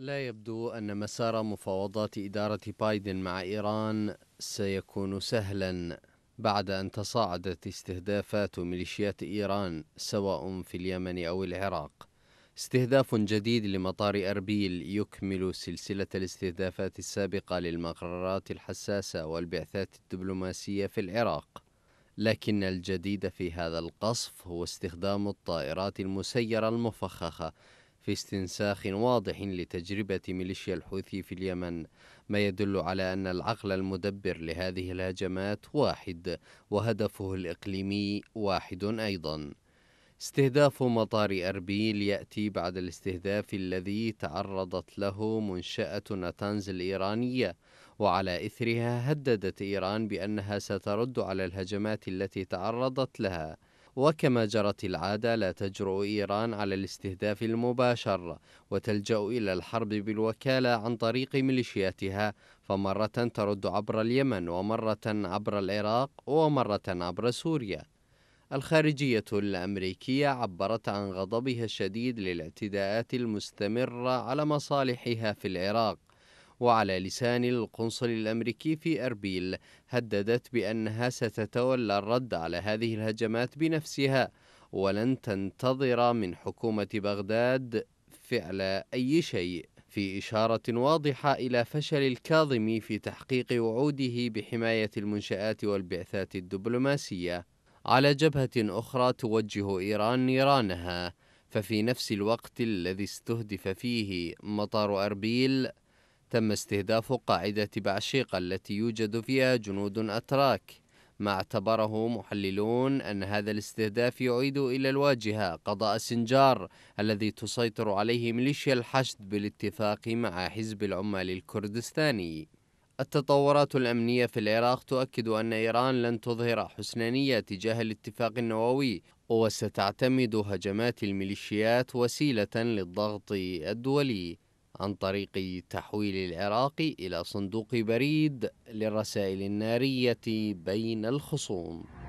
لا يبدو أن مسار مفاوضات إدارة بايدن مع إيران سيكون سهلا بعد أن تصاعدت استهدافات ميليشيات إيران سواء في اليمن أو العراق استهداف جديد لمطار أربيل يكمل سلسلة الاستهدافات السابقة للمقررات الحساسة والبعثات الدبلوماسية في العراق لكن الجديد في هذا القصف هو استخدام الطائرات المسيرة المفخخة في استنساخ واضح لتجربة ميليشيا الحوثي في اليمن ما يدل على أن العقل المدبر لهذه الهجمات واحد وهدفه الإقليمي واحد أيضاً استهداف مطار أربيل يأتي بعد الاستهداف الذي تعرضت له منشأة نتانز الإيرانية وعلى إثرها هددت إيران بأنها سترد على الهجمات التي تعرضت لها وكما جرت العادة لا تجرؤ إيران على الاستهداف المباشر وتلجأ إلى الحرب بالوكالة عن طريق ميليشياتها فمرة ترد عبر اليمن ومرة عبر العراق ومرة عبر سوريا الخارجية الأمريكية عبرت عن غضبها الشديد للاعتداءات المستمرة على مصالحها في العراق وعلى لسان القنصل الأمريكي في أربيل هددت بأنها ستتولى الرد على هذه الهجمات بنفسها ولن تنتظر من حكومة بغداد فعل أي شيء في إشارة واضحة إلى فشل الكاظمي في تحقيق وعوده بحماية المنشآت والبعثات الدبلوماسية. على جبهة أخرى توجه إيران نيرانها، ففي نفس الوقت الذي استهدف فيه مطار أربيل، تم استهداف قاعدة بعشيقة التي يوجد فيها جنود أتراك ما اعتبره محللون أن هذا الاستهداف يعيد إلى الواجهة قضاء سنجار الذي تسيطر عليه ميليشيا الحشد بالاتفاق مع حزب العمال الكردستاني التطورات الأمنية في العراق تؤكد أن إيران لن تظهر حسن نية تجاه الاتفاق النووي وستعتمد هجمات الميليشيات وسيلة للضغط الدولي عن طريق تحويل العراق إلى صندوق بريد للرسائل النارية بين الخصوم